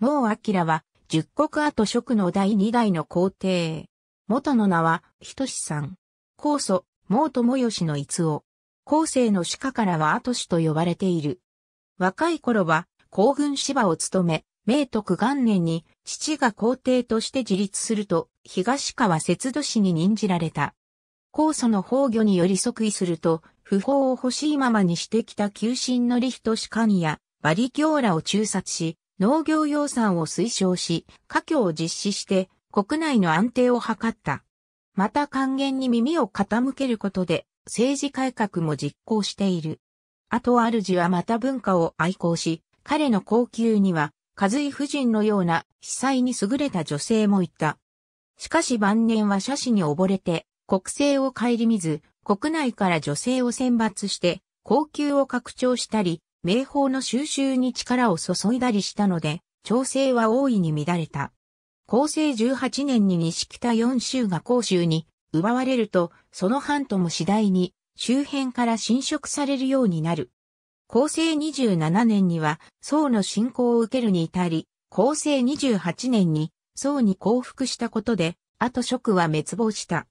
もう明は、十国後職の第二代の皇帝。元の名は、ひとしさん。皇祖、毛友義の逸夫。後世の鹿からは後氏と呼ばれている。若い頃は、皇軍芝を務め、明徳元年に、父が皇帝として自立すると、東川節度氏に任じられた。皇祖の崩御により即位すると、不法を欲しいままにしてきた旧神の李仁士官や、馬力オーラを中殺し、農業養算を推奨し、家境を実施して国内の安定を図った。また還元に耳を傾けることで政治改革も実行している。あと主はまた文化を愛好し、彼の高級には、和井夫人のような被災に優れた女性もいた。しかし晩年は写真に溺れて、国政を顧みず、国内から女性を選抜して、高級を拡張したり、名宝の収集に力を注いだりしたので、調整は大いに乱れた。厚生18年に西北4州が甲州に奪われると、その半とも次第に周辺から侵食されるようになる。厚生27年には宋の侵攻を受けるに至り、厚生28年に宋に降伏したことで、後職は滅亡した。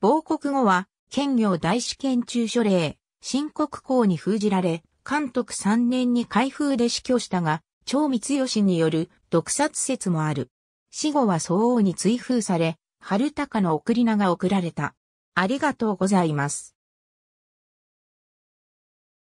亡国後は、県業大試験中書令、新国公に封じられ、監督3年に開封で死去したが、超光義による毒殺説もある。死後は相応に追封され、春高の送り名が送られた。ありがとうございます。